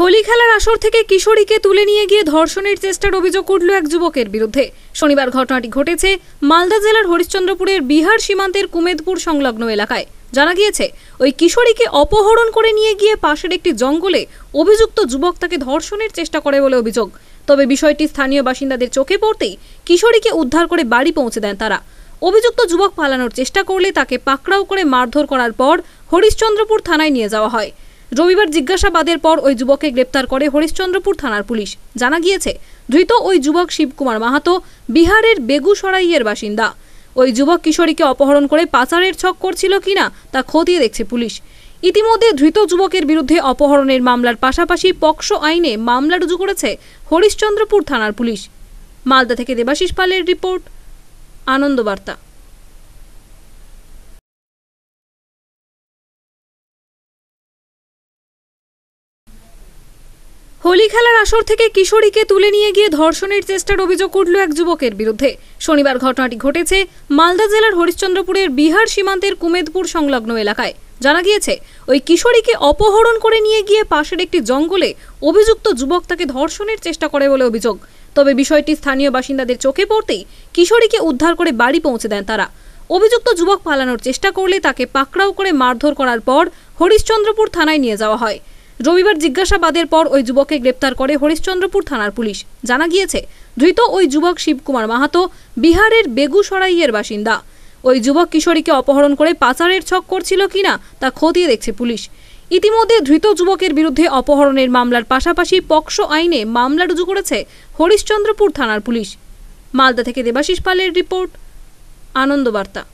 হোলি খেলার আসর থেকে কিশোরীকে তুলে নিয়ে গিয়ে ধর্ষণের চেষ্টার অভিযোগ উঠল এক যুবকের বিরুদ্ধে শনিবার ঘটনাটি ঘটেছে মালদা জেলার হরিশ্চন্দ্রপুরের বিহার সীমান্তের কুমেদপুর সংলগ্ন এলাকায় জানা গিয়েছে ওই কিশোরীকে অপহরণ করে নিয়ে গিয়ে পাশের একটি জঙ্গলে অভিযুক্ত যুবক তাকে ধর্ষণের চেষ্টা করে বলে অভিযোগ তবে বিষয়টি স্থানীয় বাসিন্দাদের চোখে পড়তেই কিশোরীকে উদ্ধার করে বাড়ি পৌঁছে দেন তারা অভিযুক্ত যুবক পালানোর চেষ্টা করলে তাকে পাকড়াও করে মারধর করার পর হরিশ্চন্দ্রপুর থানায় নিয়ে যাওয়া হয় রবিবার জিজ্ঞাসাবাদের পর ওই যুবককে গ্রেপ্তার করে হরিশ্চন্দ্রপুর থানার পুলিশ জানা গিয়েছে ধৃত ওই যুবক শিবকুমার মাহাতো বিহারের বেগুসরাইয়ের বাসিন্দা ওই যুবক কিশোরীকে অপহরণ করে পাচারের ছক করছিল কিনা তা খতিয়ে দেখছে পুলিশ ইতিমধ্যে ধৃত যুবকের বিরুদ্ধে অপহরণের মামলার পাশাপাশি পক্সো আইনে মামলা রুজু করেছে হরিশ্চন্দ্রপুর থানার পুলিশ মালদা থেকে দেবাশিস পালের রিপোর্ট আনন্দবার্তা হোলি খেলার আসর থেকে কিশোরীকে তুলে নিয়ে গিয়ে ধর্ষণের চেষ্টার অভিযোগ উঠল এক যুবকের বিরুদ্ধে শনিবার ঘটনাটি ঘটেছে মালদা জেলার হরিশ্চন্দ্রপুরের বিহার সীমান্তের কুমেদপুর সংলগ্ন এলাকায় জানা গিয়েছে ওই কিশোরীকে অপহরণ করে নিয়ে গিয়ে পাশের একটি জঙ্গলে অভিযুক্ত যুবক তাকে ধর্ষণের চেষ্টা করে বলে অভিযোগ তবে বিষয়টি স্থানীয় বাসিন্দাদের চোখে পড়তেই কিশোরীকে উদ্ধার করে বাড়ি পৌঁছে দেন তারা অভিযুক্ত যুবক পালানোর চেষ্টা করলে তাকে পাকড়াও করে মারধর করার পর হরিশ্চন্দ্রপুর থানায় নিয়ে যাওয়া হয় রবিবার জিজ্ঞাসাবাদের পর ওই যুবককে গ্রেপ্তার করে হরিশ্চন্দ্রপুর থানার পুলিশ জানা গিয়েছে ধৃত ওই যুবক শিবকুমার মাহাতো বিহারের বেগুসরাইয়ের বাসিন্দা ওই যুবক কিশোরীকে অপহরণ করে পাচারের ছক করছিল কিনা তা খতিয়ে দেখছে পুলিশ ইতিমধ্যে ধৃত যুবকের বিরুদ্ধে অপহরণের মামলার পাশাপাশি পক্সো আইনে মামলা রুজু করেছে হরিশ্চন্দ্রপুর থানার পুলিশ মালদা থেকে দেবাশিস পালের রিপোর্ট আনন্দবার্তা